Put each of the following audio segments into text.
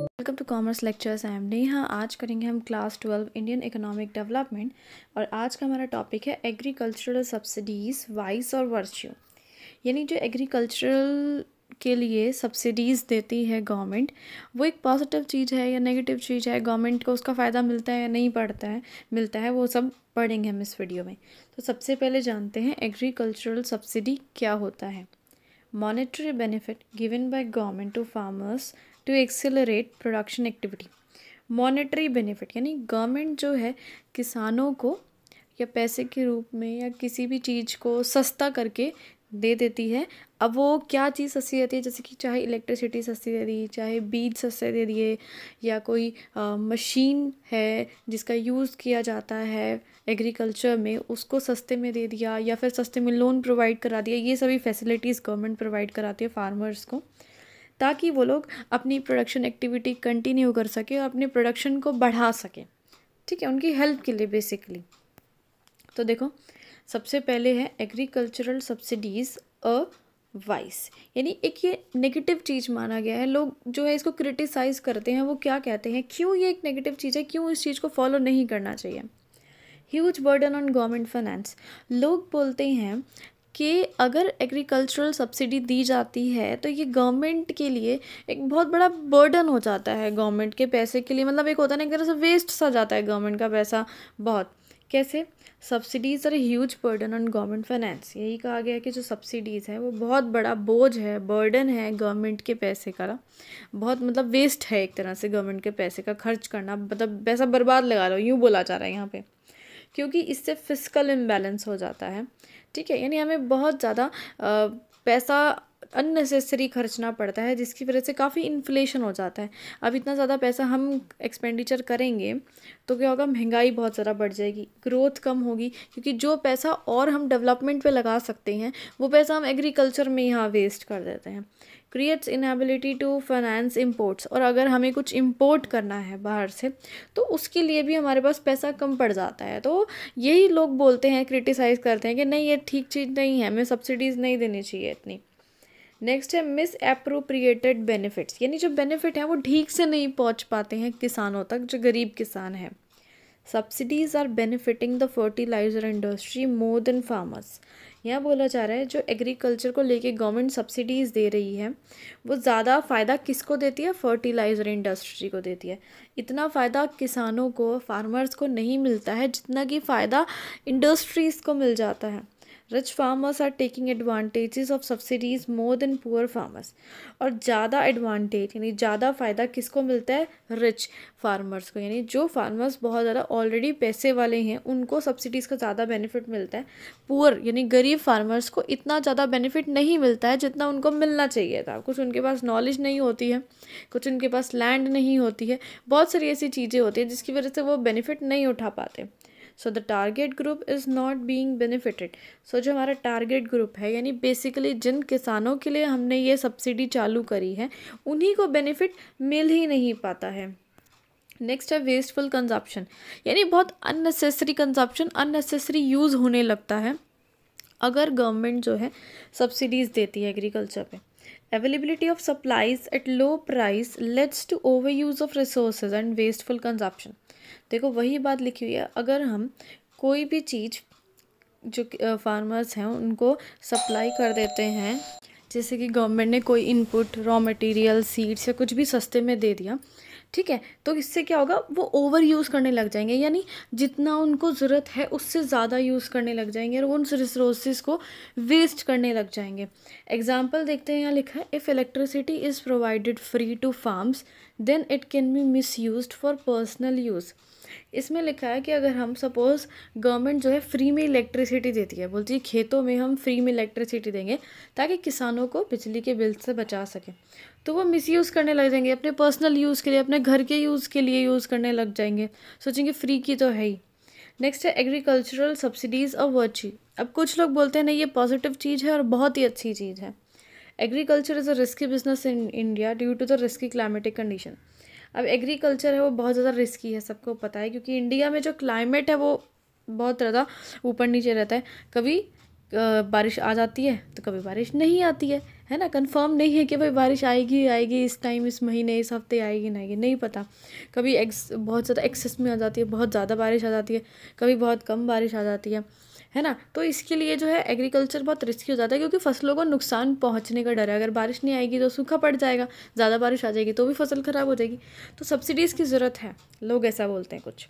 Welcome to commerce lectures I am Neha आज करेंगे हम class twelve Indian economic development और आज का हमारा टॉपिक है एग्रीकल्चरल सब्सिडीज़ वाइस और वर्च्यू यानी जो एग्रीकल्चरल के लिए सब्सिडीज़ देती है गवर्नमेंट वो एक पॉजिटिव चीज़ है या नेगेटिव चीज़ है गवर्नमेंट को उसका फ़ायदा मिलता है या नहीं पड़ता है मिलता है वो सब पढ़ेंगे हम इस वीडियो में तो सबसे पहले जानते हैं एग्रीकल्चरल सब्सिडी क्या होता है monetary benefit given by government to farmers to accelerate production activity monetary benefit यानी गवर्नमेंट जो है किसानों को या पैसे के रूप में या किसी भी चीज़ को सस्ता करके दे देती है अब वो क्या चीज़ सस्ती देती है जैसे कि चाहे इलेक्ट्रिसिटी सस्ती दे दी चाहे बीज सस्ते दे दिए या कोई आ, मशीन है जिसका यूज़ किया जाता है एग्रीकल्चर में उसको सस्ते में दे दिया या फिर सस्ते में लोन प्रोवाइड करा दिया ये सभी फैसिलिटीज़ गवर्नमेंट प्रोवाइड कराती है फार्मर्स को ताकि वो लोग अपनी प्रोडक्शन एक्टिविटी कंटिन्यू कर सके और अपने प्रोडक्शन को बढ़ा सकें ठीक है उनकी हेल्प के लिए बेसिकली तो देखो सबसे पहले है एग्रीकल्चरल सब्सिडीज़ अ वाइस यानी एक ये नेगेटिव चीज़ माना गया है लोग जो है इसको क्रिटिसाइज़ करते हैं वो क्या कहते हैं क्यों ये एक नेगेटिव चीज़ है क्यों इस चीज़ को फॉलो नहीं करना चाहिए huge burden on government finance लोग बोलते हैं कि अगर एग्रीकल्चरल सब्सिडी दी जाती है तो ये गवर्नमेंट के लिए एक बहुत बड़ा बर्डन हो जाता है गवर्नमेंट के पैसे के लिए मतलब एक होता है ना एक तरह से वेस्ट सा जाता है गवर्नमेंट का पैसा बहुत कैसे subsidies are huge burden on government finance यही कहा गया है कि जो सब्सिडीज़ हैं वो बहुत बड़ा बोझ है बर्डन है गवर्नमेंट के पैसे का बहुत मतलब वेस्ट है एक तरह से गवर्नमेंट के पैसे का खर्च करना मतलब पैसा बर्बाद लगा लो यूँ बोला जा रहा है यहाँ पे क्योंकि इससे फिजिकल इम्बैलेंस हो जाता है ठीक है यानी हमें बहुत ज़्यादा पैसा अननेसेसरी खर्चना पड़ता है जिसकी वजह से काफ़ी इन्फ्लेशन हो जाता है अब इतना ज़्यादा पैसा हम एक्सपेंडिचर करेंगे तो क्या होगा महंगाई बहुत ज़्यादा बढ़ जाएगी ग्रोथ कम होगी क्योंकि जो पैसा और हम डेवलपमेंट पे लगा सकते हैं वो पैसा हम एग्रीकल्चर में यहाँ वेस्ट कर देते हैं creates inability to finance imports और अगर हमें कुछ इम्पोर्ट करना है बाहर से तो उसके लिए भी हमारे पास पैसा कम पड़ जाता है तो यही लोग बोलते हैं क्रिटिसाइज़ करते हैं कि नहीं ये ठीक चीज़ नहीं है हमें सब्सिडीज़ नहीं देनी चाहिए इतनी नेक्स्ट है मिस अप्रोप्रिएटेड बेनिफिट्स यानी जो बेनिफिट है वो ठीक से नहीं पहुंच पाते हैं किसानों तक जो गरीब किसान हैं subsidies are benefiting the fertiliser industry more than farmers यहाँ बोला जा रहा है जो एग्रीकल्चर को लेके गवर्नमेंट सब्सिडीज़ दे रही है वो ज़्यादा फ़ायदा किसको देती है फर्टिलाइज़र इंडस्ट्री को देती है इतना फ़ायदा किसानों को फार्मर्स को नहीं मिलता है जितना कि फ़ायदा इंडस्ट्रीज़ को मिल जाता है rich farmers are taking advantages of subsidies more than poor farmers और ज़्यादा एडवांटेज यानी ज़्यादा फ़ायदा किसको मिलता है रिच फार्मर्स को यानी जो फार्मर्स बहुत ज़्यादा ऑलरेडी पैसे वाले हैं उनको सब्सिडीज़ का ज़्यादा बेनिफिट मिलता है पुअर यानी गरीब फार्मर्स को इतना ज़्यादा बेनिफिट नहीं मिलता है जितना उनको मिलना चाहिए था कुछ उनके पास नॉलेज नहीं होती है कुछ उनके पास लैंड नहीं होती है बहुत सारी ऐसी चीज़ें होती हैं जिसकी वजह से वो बेनिफिट नहीं उठा पाते so the target group is not being benefited so जो हमारा टारगेट ग्रुप है यानी बेसिकली जिन किसानों के लिए हमने ये सब्सिडी चालू करी है उन्हीं को बेनिफिट मिल ही नहीं पाता है नेक्स्ट है वेस्टफुल कंजप्शन यानी बहुत अननेसेसरी कंजप्शन अननेसेसरी यूज़ होने लगता है अगर गवर्नमेंट जो है सब्सिडीज़ देती है एग्रीकल्चर पे Availability of supplies at low price leads to overuse of resources and wasteful consumption. देखो वही बात लिखी हुई है अगर हम कोई भी चीज़ जो फार्मर्स हैं उनको सप्लाई कर देते हैं जैसे कि गवर्नमेंट ने कोई इनपुट रॉ मटेरियल सीड्स या कुछ भी सस्ते में दे दिया ठीक है तो इससे क्या होगा वो ओवर यूज़ करने लग जाएंगे यानी जितना उनको ज़रूरत है उससे ज़्यादा यूज़ करने लग जाएंगे और उन रिसोर्सेज को वेस्ट करने लग जाएंगे एग्जाम्पल देखते हैं यहाँ लिखा है if electricity is provided free to farms then it can be misuse for personal use इसमें लिखा है कि अगर हम सपोज़ गवर्नमेंट जो है फ्री में इलेक्ट्रिसिटी देती है बोलती है खेतों में हम फ्री में इलेक्ट्रिसिटी देंगे ताकि किसानों को बिजली के बिल से बचा सकें तो वो मिसयूज़ करने लग जाएंगे अपने पर्सनल यूज़ के लिए अपने घर के यूज़ के लिए यूज़ करने लग जाएंगे सोचेंगे फ्री की तो है ही नेक्स्ट है एग्रीकल्चरल सब्सिडीज़ और वर्ची अब कुछ लोग बोलते हैं नहीं ये पॉजिटिव चीज़ है और बहुत ही अच्छी चीज़ है agriculture is a risky business in India due to the risky climatic condition अब एग्रीकल्चर है वो बहुत ज़्यादा रिस्की है सबको पता है क्योंकि इंडिया में जो क्लाइमेट है वो बहुत ज़्यादा ऊपर नीचे रहता है कभी बारिश आ जाती है तो कभी बारिश नहीं आती है है ना कंफर्म नहीं है कि भाई बारिश आएगी आएगी इस टाइम इस महीने इस हफ्ते आएगी ना आएगी नहीं पता कभी एक्स बहुत ज़्यादा एक्सेस में आ जाती है बहुत ज़्यादा बारिश आ जाती है कभी बहुत कम बारिश आ जाती है है ना तो इसके लिए जो है एग्रीकल्चर बहुत रिस्की हो जाता है क्योंकि फसलों को नुकसान पहुँचने का डर है अगर बारिश नहीं आएगी तो सूखा पड़ जाएगा ज़्यादा बारिश आ जाएगी तो भी फसल ख़राब हो जाएगी तो सब्सिडीज़ की ज़रूरत है लोग ऐसा बोलते हैं कुछ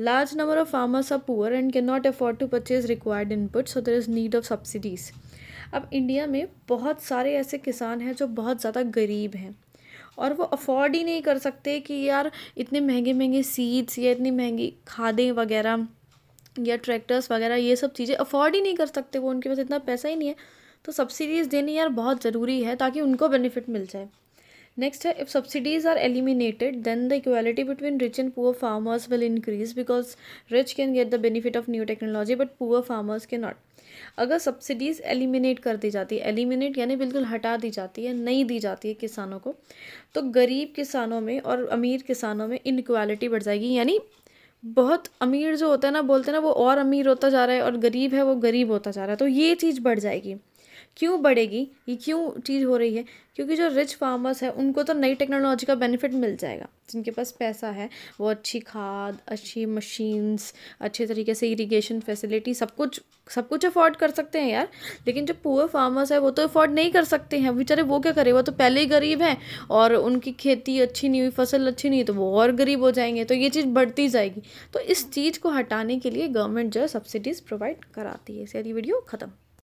large number of farmers are poor and can not afford to purchase required input so there is need of subsidies अब इंडिया में बहुत सारे ऐसे किसान हैं जो बहुत ज़्यादा गरीब हैं और वो अफोर्ड ही नहीं कर सकते कि यार इतने महंगे महंगे सीड्स या इतनी महंगी खादें वगैरह या ट्रैक्टर्स वगैरह ये सब चीज़ें अफोर्ड ही नहीं कर सकते वो उनके पास इतना पैसा ही नहीं है तो सब्सिडीज़ देनी यार बहुत ज़रूरी है ताकि उनको बेनिफिट मिल जाए नेक्स्ट है if subsidies are eliminated then the equality between rich and poor farmers will increase because rich can get the benefit of new technology but poor farmers can not अगर सब्सिडीज़ एलिमिनेट कर दी जाती है eliminate यानी बिल्कुल हटा दी जाती है नहीं दी जाती है किसानों को तो गरीब किसानों में और अमीर किसानों में इनक्वालिटी बढ़ जाएगी यानी बहुत अमीर जो होता है ना बोलते हैं ना वो और अमीर होता जा रहा है और गरीब है वो गरीब होता जा रहा है तो ये चीज़ बढ़ जाएगी क्यों बढ़ेगी ये क्यों चीज़ हो रही है क्योंकि जो रिच फार्मर्स हैं उनको तो नई टेक्नोलॉजी का बेनिफिट मिल जाएगा जिनके पास पैसा है वो अच्छी खाद अच्छी मशीन्स अच्छे तरीके से इरिगेशन फैसिलिटी सब कुछ सब कुछ अफोर्ड कर सकते हैं यार लेकिन जो पुअर फार्मर्स है वो तो अफोर्ड नहीं कर सकते हैं बेचारे वो क्या करें वो तो पहले ही गरीब हैं और उनकी खेती अच्छी नहीं हुई फसल अच्छी नहीं तो वो और गरीब हो जाएंगे तो ये चीज़ बढ़ती जाएगी तो इस चीज़ को हटाने के लिए गवर्नमेंट जो है सब्सिडीज़ प्रोवाइड कराती है ये वीडियो ख़त्म